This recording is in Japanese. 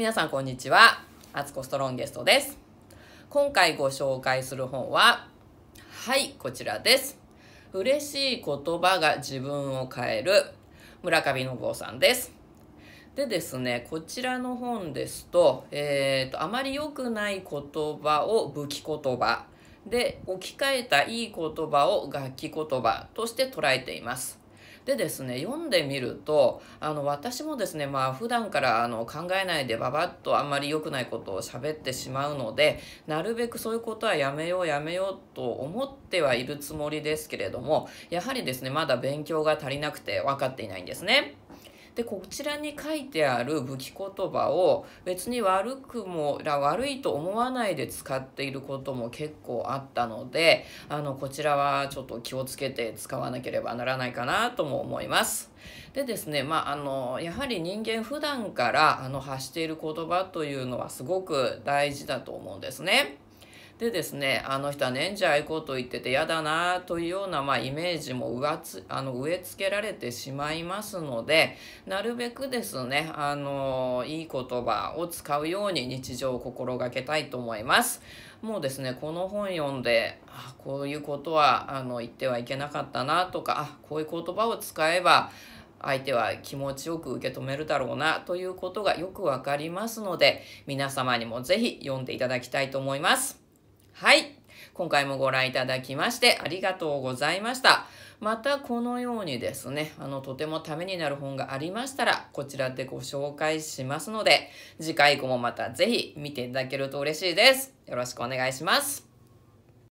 皆さんこんにちは。アツコストロンゲストです。今回ご紹介する本は、はい、こちらです。嬉しい言葉が自分を変える、村上信夫さんです。でですね、こちらの本ですと、えっ、ー、と、あまり良くない言葉を武器言葉で、置き換えたいい言葉を楽器言葉として捉えています。でですね読んでみるとあの私もですねまあ普段からあの考えないでババッとあんまり良くないことを喋ってしまうのでなるべくそういうことはやめようやめようと思ってはいるつもりですけれどもやはりですねまだ勉強が足りなくて分かっていないんですね。でこちらに書いてある武器言葉を別に悪くも悪いと思わないで使っていることも結構あったのであのこちらはちょっと気をつけて使わなければならないかなとも思います。でですね、まあ、あのやはり人間普段からあの発している言葉というのはすごく大事だと思うんですね。でですねあの人は年次愛好と言ってて嫌だなというような、まあ、イメージも上つあの植え付けられてしまいますのでなるべくですねあのいい言葉を使うように日常を心がけたいと思います。もうですねこの本読んであこういうことはあの言ってはいけなかったなとかあこういう言葉を使えば相手は気持ちよく受け止めるだろうなということがよくわかりますので皆様にも是非読んでいただきたいと思います。はい。今回もご覧いただきましてありがとうございました。またこのようにですね、あの、とてもためになる本がありましたら、こちらでご紹介しますので、次回以降もまたぜひ見ていただけると嬉しいです。よろしくお願いします。